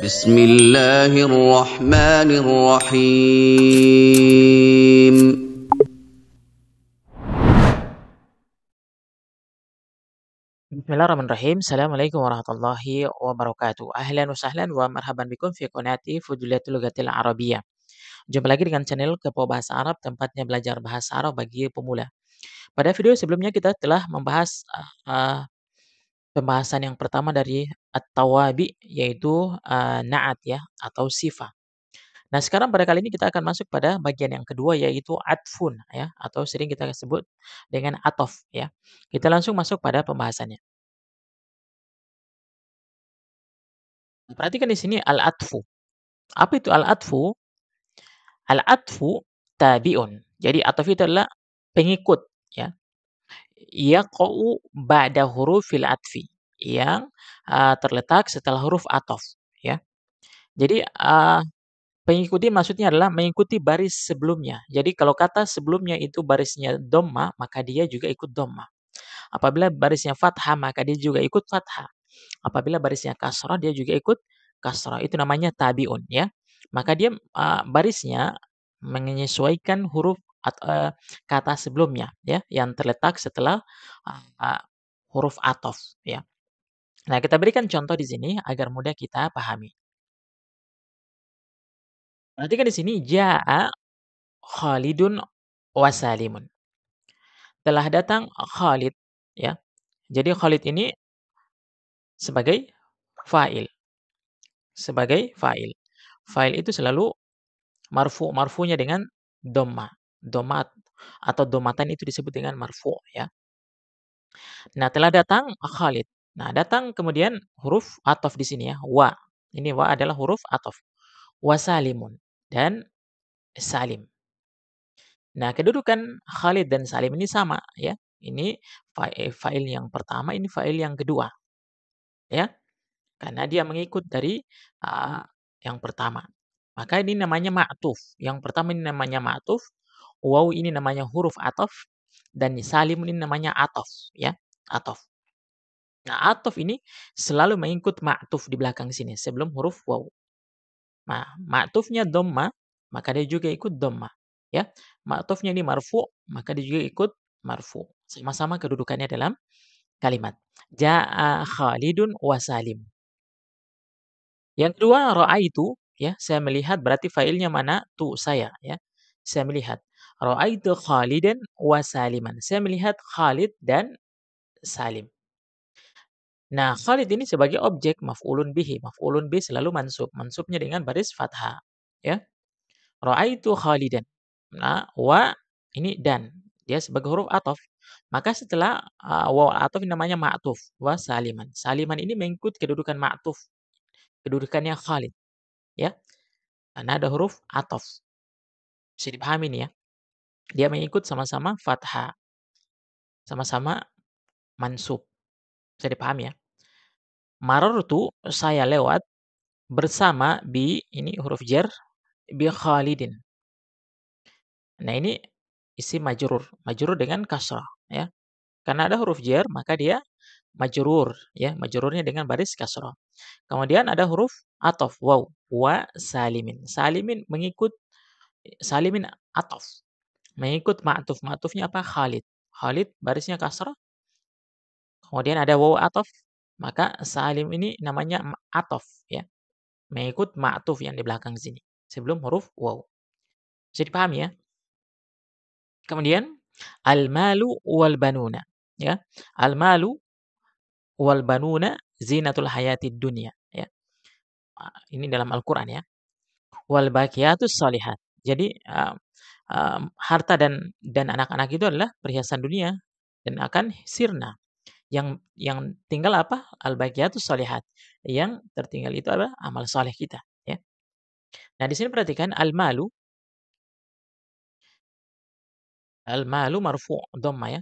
Bismillahirrahmanirrahim. Bismillahirrahmanirrahim. Assalamualaikum warahmatullahi wabarakatuh. Ahlan wa sahlan wa marhaban bikum fi qanati Fuduliyatul Lughatil Arabia. Jumpa lagi dengan channel Kepo Bahasa Arab, tempatnya belajar bahasa Arab bagi pemula. Pada video sebelumnya kita telah membahas uh, uh, Pembahasan yang pertama dari at-tawabi yaitu, uh, na'at ya atau sifa. Nah sekarang pada kali ini kita akan masuk pada bagian yang kedua yaitu atfun ya atau sering kita sebut dengan atof ya. Kita langsung masuk pada pembahasannya. Perhatikan di sini al-atfu. Apa itu al-atfu? Al-atfu tabi'un. Jadi atof itu adalah pengikut ya yaqa'u ba'da hurufil atfi yang uh, terletak setelah huruf atof ya. Jadi uh, ah, mengikuti maksudnya adalah mengikuti baris sebelumnya. Jadi kalau kata sebelumnya itu barisnya domma maka dia juga ikut domma. Apabila barisnya fathah maka dia juga ikut fathah. Apabila barisnya kasrah dia juga ikut kasrah. Itu namanya tabiun ya. Maka dia ah, barisnya menyesuaikan huruf atau uh, kata sebelumnya ya yang terletak setelah uh, uh, huruf atof ya. Nah, kita berikan contoh di sini agar mudah kita pahami. kan di sini jaa Khalidun wasalimun. Telah datang Khalid ya. Jadi Khalid ini sebagai fa'il. Sebagai fa'il. Fa'il itu selalu marfu marfunya dengan dhamma Domat atau domatan itu disebut dengan marfu ya. Nah, telah datang Khalid. Nah, datang kemudian huruf atof di sini ya, wa. Ini wa adalah huruf atof. Wa salimun dan salim. Nah, kedudukan Khalid dan Salim ini sama ya. Ini eh, fa'il file yang pertama, ini fa'il yang kedua. Ya. Karena dia mengikut dari uh, yang pertama. Maka ini namanya ma'tuf. Yang pertama ini namanya ma'tuf, Wow ini namanya huruf atof dan salim ini namanya atof ya, atof. Nah, atof ini selalu mengikut ma'tuf di belakang sini sebelum huruf wow. Nah, ma'tufnya domma, maka dia juga ikut domma. Ya, ma'tufnya ini marfu, maka dia juga ikut marfu. Sama-sama kedudukannya dalam kalimat. Ja'a Khalidun wa Salim. Yang kedua, ro'a itu, ya, saya melihat berarti failnya mana? Tu, saya. Ya, saya melihat. Ra'aitu Khalidan wa Saliman. Saya melihat Khalid dan Salim. Nah, Khalid ini sebagai objek maf'ulun bihi. Maf'ulun bihi selalu mansub. Mansubnya dengan baris fathah. Ya. Ra'aitu Khalidan. Nah, wa ini dan. Dia sebagai huruf atof. Maka setelah uh, wa atof namanya ma'tuf. Wa saliman. Saliman ini mengikut kedudukan ma'tuf. Kedudukannya Khalid. Ya. Karena ada huruf atof. Bisa dipahami ini ya. Dia mengikut sama-sama fathah. Sama-sama mansub. Bisa dipahami ya? tuh saya lewat bersama bi ini huruf jer bi Khalidin. Nah, ini isi majurur, majurur dengan kasrah ya. Karena ada huruf jer maka dia majurur ya, majururnya dengan baris kasrah. Kemudian ada huruf atof wow, wa salimin. Salimin mengikut salimin atof Mengikut ma'tuf, ma'tufnya apa? Khalid. Khalid barisnya kasrah. Kemudian ada waw atof. Maka salim ini namanya atof ya. Mengikut ma'tuf yang di belakang sini. Sebelum huruf waw. Bisa dipahami ya? Kemudian al-malu wal banuna ya. Al-malu wal banuna zinatul hayati dunia ya. Ah, ini dalam Al-Qur'an ya. Wal baqiyatus salihat. Jadi ah, um, harta dan dan anak-anak itu adalah perhiasan dunia dan akan sirna. Yang yang tinggal apa? Al itu solihat. Yang tertinggal itu adalah amal soleh kita, ya. Nah, di sini perhatikan al malu al malu marfu' dhamma ya.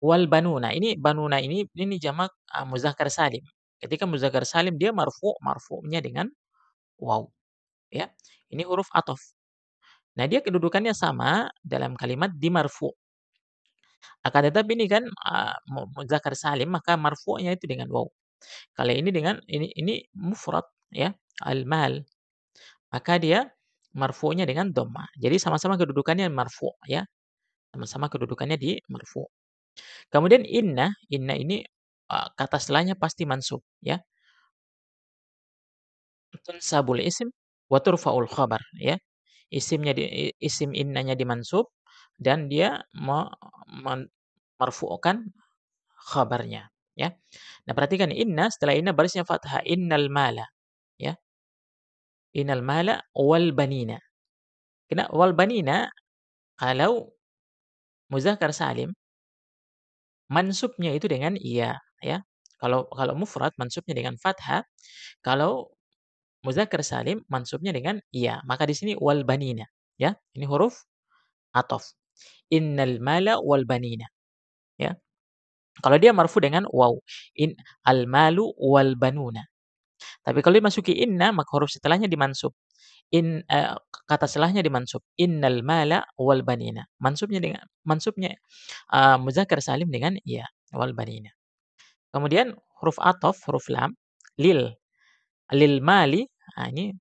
Wal banuna. Ini banuna ini ini jamak uh, muzakkar salim. Ketika muzakkar salim dia marfu' marfu'nya dengan waw. Ya. Ini huruf atof. Nah, dia kedudukannya sama dalam kalimat di marfu. Akan tetapi ini kan uh, muzakkar salim maka marfu'nya itu dengan waw. Kalau ini dengan ini ini mufrad ya, al-mal. Maka dia marfu'nya dengan dhamma. Jadi sama-sama kedudukannya marfu' ya. Sama-sama kedudukannya di marfu'. Kemudian inna, inna ini ah, kata setelahnya pasti mansub ya. Tunsabul isim wa turfa'ul khabar ya isimnya di, isim innanya dimansub dan dia merfu'kan khabarnya ya. Nah, perhatikan inna setelah inna barisnya fathah innal mala ya. Innal mala wal banina. Kena wal banina kalau muzakkar salim mansubnya itu dengan iya ya. Kalau kalau mufrad mansubnya dengan fathah, kalau Muzakkar salim mansubnya dengan iya. Maka di sini wal banina, ya. Ini huruf atof. Innal mala wal banina. Ya. Kalau dia marfu dengan waw, in al malu wal banuna. Tapi kalau dimasuki inna maka huruf setelahnya dimansub. In uh, kata setelahnya dimansub. Innal mala wal banina. Mansubnya dengan mansubnya uh, muzakkar salim dengan iya wal banina. Kemudian huruf atof, huruf lam, lil lil mali, nah ini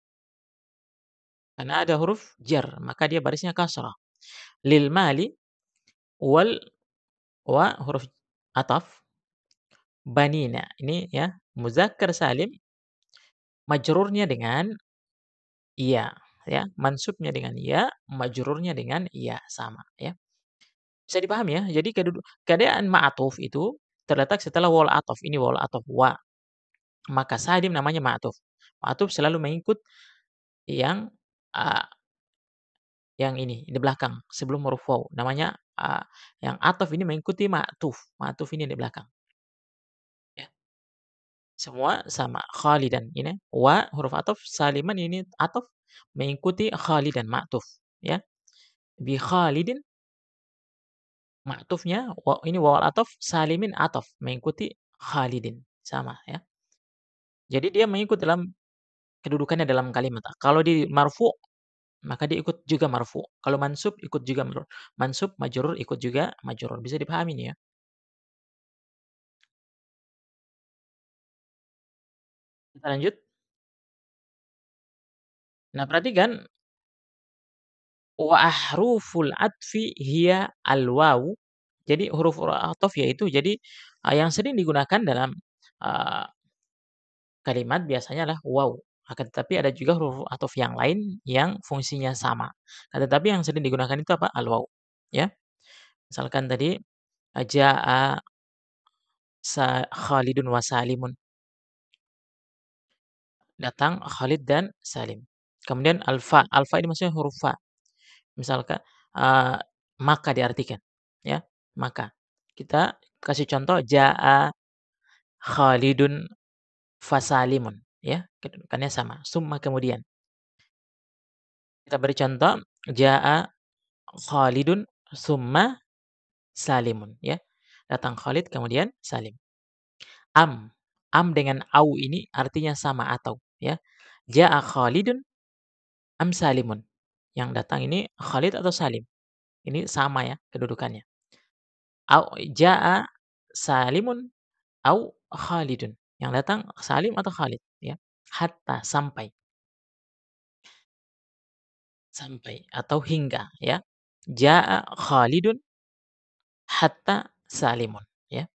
karena ada huruf jar, maka dia barisnya kasrah. Lil mali wal wa huruf ataf banina. Ini ya, muzakkar salim majrurnya dengan iya, ya, mansubnya dengan iya, majrurnya dengan iya sama, ya. Bisa dipaham ya? Jadi keadaan ma'atuf itu terletak setelah wal ataf. Ini wal ataf wa maka sadim namanya ma'tuf. Ma'tuf selalu mengikut yang uh, yang ini di belakang sebelum huruf waw. Namanya uh, yang ataf ini mengikuti ma'tuf. Ma'tuf ini di belakang. Ya. Semua sama khalidan ini wa huruf ataf saliman ini ataf mengikuti khalidan ma'tuf ya. Bi khalidin ma'tufnya ini wawal ataf salimin ataf mengikuti khalidin sama ya jadi dia mengikut dalam kedudukannya dalam kalimat. Kalau di marfu maka dia ikut juga marfu. Kalau mansub ikut juga marfu. Mansub Majurur ikut juga majurur. Bisa dipahami nih ya. Kita lanjut. Nah, perhatikan wa ahruful atfi hiya al wawu. Jadi huruf atof ya yaitu jadi ah, yang sering digunakan dalam ah, Kalimat biasanya adalah "wow", akan tetapi ada juga huruf atau yang lain yang fungsinya sama. Akan nah, tetapi yang sering digunakan itu apa? al wow. ya. Misalkan tadi, aja a sa Khalidun wa Salimun." Datang Khalid dan Salim. Kemudian alfa, alfa ini maksudnya huruf fa. Misalkan, uh, maka diartikan, ya, maka. Kita kasih contoh, "jaa Khalidun Fasalimun ya, kedudukannya sama. Summa kemudian. Kita beri contoh jaa Khalidun summa Salimun ya. Datang Khalid kemudian Salim. Am am dengan au ini artinya sama atau ya. Jaa Khalidun am Salimun. Yang datang ini Khalid atau Salim. Ini sama ya kedudukannya. Au jaa Salimun au Khalidun. Yang datang Salim atau Khalid ya, hatta sampai. Sampai atau hingga ya. Jaa Khalidun hatta Salimun ya.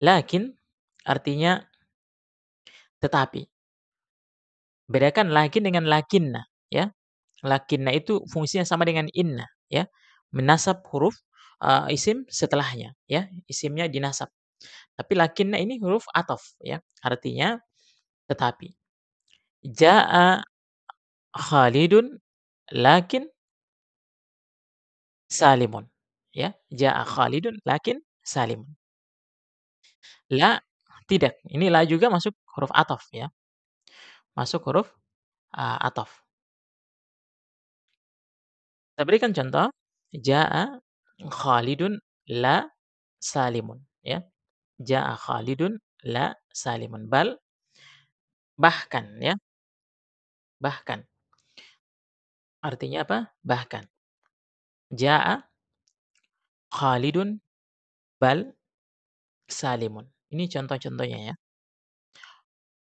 Lakin artinya tetapi. Bedakan lakin dengan lakinna ya. Lakinna itu fungsinya sama dengan inna ya. Menasab huruf uh, isim setelahnya ya. Isimnya dinasab tapi lakinna ini huruf atof ya, artinya tetapi. Jaa Khalidun lakin salimun. Ya, jaa Khalidun lakin salimun. La tidak. Ini la juga masuk huruf atof ya. Masuk huruf uh, atof. Saya berikan contoh jaa Khalidun la salimun ya. Ja'a Khalidun la Salimun. Bal bahkan ya. Bahkan. Artinya apa? Bahkan. Ja'a Khalidun bal Salimun. Ini contoh-contohnya ya.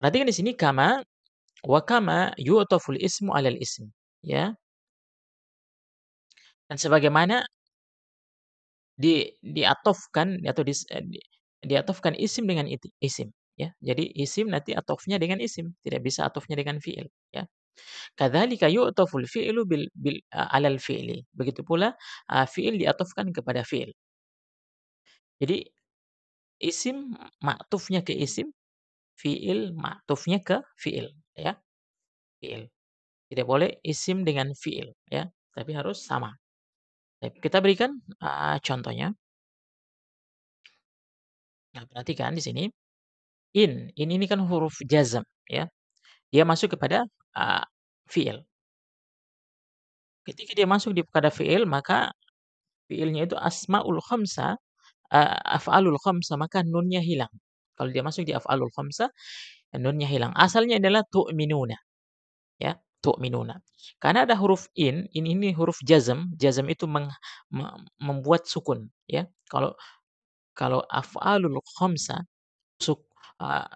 Perhatikan di sini kama wa kama yu'taful ismu 'alal ism ya. Dan sebagaimana di diatofkan atau eh, di, di diatofkan isim dengan isim ya. Jadi isim nanti atofnya dengan isim, tidak bisa atofnya dengan fiil ya. Kadzalika yu'taful fi'lu bil, bil alal fi'li. Begitu pula uh, fi'il diatofkan kepada fi'il. Jadi isim ma'tufnya ke isim, fi'il ma'tufnya ke fi'il ya. Fi'il. Tidak boleh isim dengan fi'il ya, tapi harus sama. Kita berikan uh, contohnya. Nah, perhatikan di sini, in, in ini kan huruf jazm ya. Dia masuk kepada uh, fiil. Ketika dia masuk di kepada fiil, maka fiilnya itu asmaul khamsa, uh, af'alul khamsa, maka nunnya hilang. Kalau dia masuk di af'alul khamsa, nunnya hilang. Asalnya adalah tu'minuna. Ya, tu'minuna. Karena ada huruf in, in ini huruf jazm, jazm itu meng, me, membuat sukun, ya. Kalau kalau af'alul khomsa suk uh,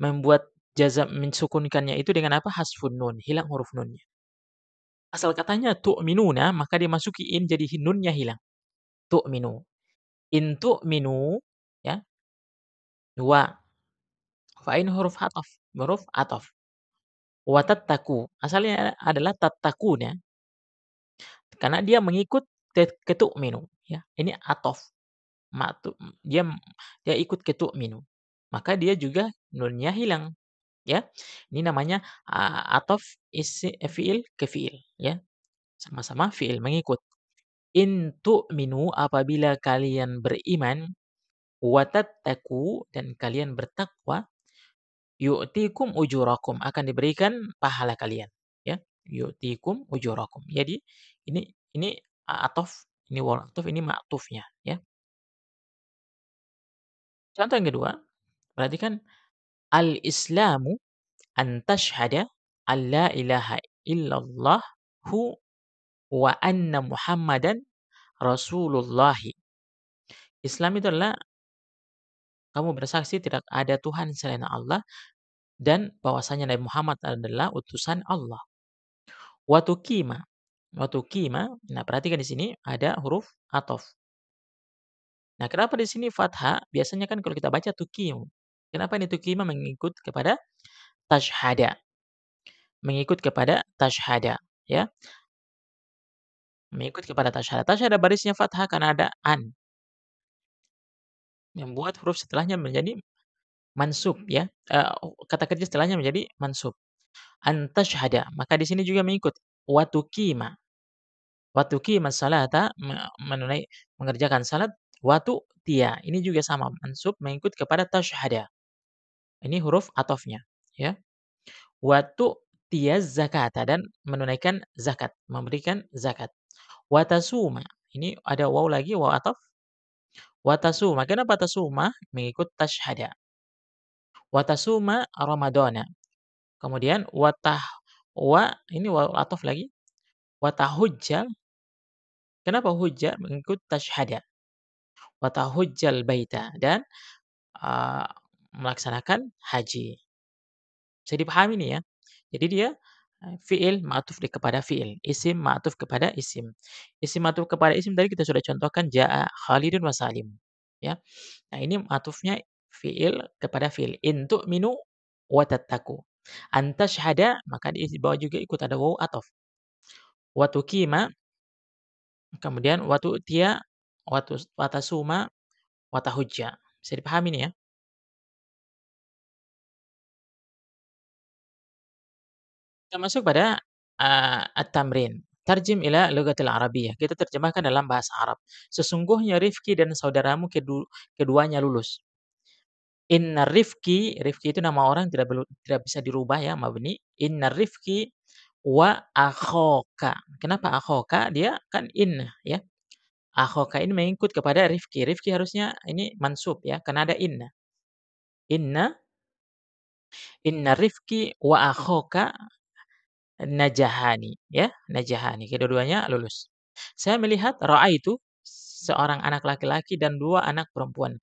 membuat jazam mensukunkannya itu dengan apa? Hasfun nun, hilang huruf nunnya. Asal katanya tu'minuna, maka dimasuki in jadi nunnya hilang. Tu'minu. In tu'minu ya, dua fain huruf hataf huruf ataf Wa tattaku asalnya adalah ya Karena dia mengikut ketuk ke ya, ini ataf ma'tu dia dia ikut ketuk minum Maka dia juga nunnya hilang. Ya. Ini namanya uh, atof isi eh, fiil ke fiil, ya. Sama-sama fiil mengikut. intu minu apabila kalian beriman taku dan kalian bertakwa yu'tikum ujurakum akan diberikan pahala kalian ya yu'tikum ujurakum jadi ini ini atof ini wal atof ini maktufnya ya Contoh yang kedua, perhatikan: al-Islamu an tashhada an la ilaha hu wa anna Muhammadan Rasulullahi. Islam itu adalah kamu bersaksi tidak ada Tuhan selain Allah dan bahwasanya Nabi Muhammad adalah utusan Allah. Watu kima? Watu kima? Nah, perhatikan di sini ada huruf atof. Nah, kenapa di sini fathah? Biasanya kan kalau kita baca tukim. Kenapa ini tukim mengikut kepada tashhada? Mengikut kepada tashhada, ya. Mengikut kepada tashhada. Tashhada barisnya fathah karena ada an. yang buat huruf setelahnya menjadi mansub, ya. Eh, kata kerja setelahnya menjadi mansub. an Antashhada. Maka di sini juga mengikut watukima. Watukima salata menunai mengerjakan salat Watu tia. Ini juga sama mansub mengikut kepada tashhada. Ini huruf atofnya, ya. Watu tia zakat, dan menunaikan zakat, memberikan zakat. Watasuma. Ini ada waw lagi waw atof. Watasuma. Kenapa tasuma? Mengikut tashhada. Watasuma Ramadana. Kemudian watah wa ini waw atof lagi. Watahujja. Kenapa hujja mengikut tashhada? watahujjal baita dan uh, melaksanakan haji. Bisa dipahami ini ya. Jadi dia fiil ma'tuf di kepada fiil, isim ma'tuf kepada isim. Isim ma'tuf kepada isim tadi kita sudah contohkan ja'a Khalidun wa Salim. Ya. Nah, ini ma'tufnya fiil kepada fiil. In minu wa tattaku. syahada, maka di bawah juga ikut ada waw atof. kima, kemudian watu tia watasuma, watahujja. Bisa dipahami nih ya? Kita masuk pada, uh, at-tamrin, "Tarjim ila lugatil Arabiyyah." Kita terjemahkan dalam bahasa Arab. "Sesungguhnya Rifki dan saudaramu kedu keduanya lulus." Inna Rifki, Rifki itu nama orang tidak tidak bisa dirubah ya mabni. Inna Rifki wa akhoka. Kenapa akhoka? Dia kan in ya. Akhoka ini mengikut kepada Rifki. Rifki harusnya ini mansub ya, karena ada inna. Inna Inna Rifki wa akhoka najahani ya najahani kedua-duanya lulus saya melihat roa itu seorang anak laki-laki dan dua anak perempuan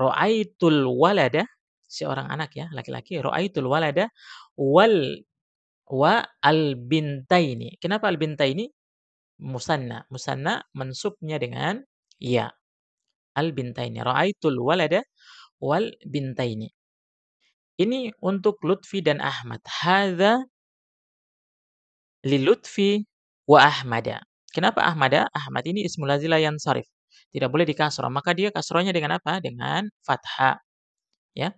roaitul walada seorang anak ya laki-laki roaitul walada wal wa al bintaini kenapa al bintaini musanna. Musanna mensubnya dengan ya. Al bintaini. Ra'aitul walada wal bintaini. Ini untuk Lutfi dan Ahmad. Hadza li Lutfi wa Ahmada. Kenapa Ahmada? Ahmad ini ismul azilah yang sarif. Tidak boleh dikasroh. Maka dia kasrohnya dengan apa? Dengan fathah. Ya.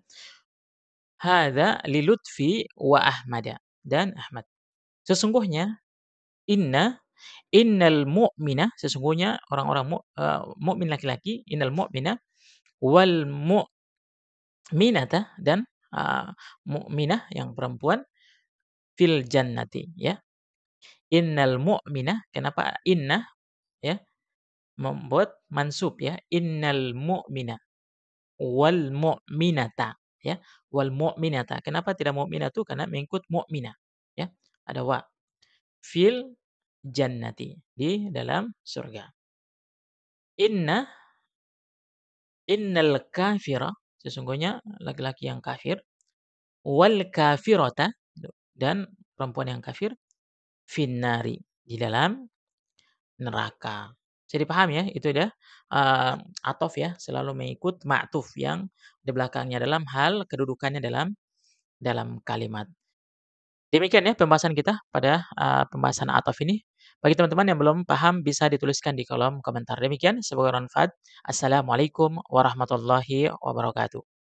Hadza li Lutfi wa Ahmada. Dan Ahmad. Sesungguhnya, inna innal mu'mina sesungguhnya orang-orang mu, uh, mukmin laki-laki innal mu'mina wal mu'minata dan uh, eh, mina yang perempuan fil jannati ya innal mu'mina kenapa inna ya membuat mansub ya innal mu'mina wal mu'minata ya wal mu'minata kenapa tidak mu'minatu karena mengikut mu'mina ya ada wa fil jannati, di dalam surga. Inna innal kafira, sesungguhnya laki-laki yang kafir, wal kafirata dan perempuan yang kafir finnari di dalam neraka. Jadi paham ya, itu ya uh, atof ya, selalu mengikut ma'tuf yang di belakangnya dalam hal kedudukannya dalam dalam kalimat. Demikian ya pembahasan kita pada uh, pembahasan atof ini. Bagi teman-teman yang belum paham bisa dituliskan di kolom komentar. Demikian semoga bermanfaat. Assalamualaikum warahmatullahi wabarakatuh.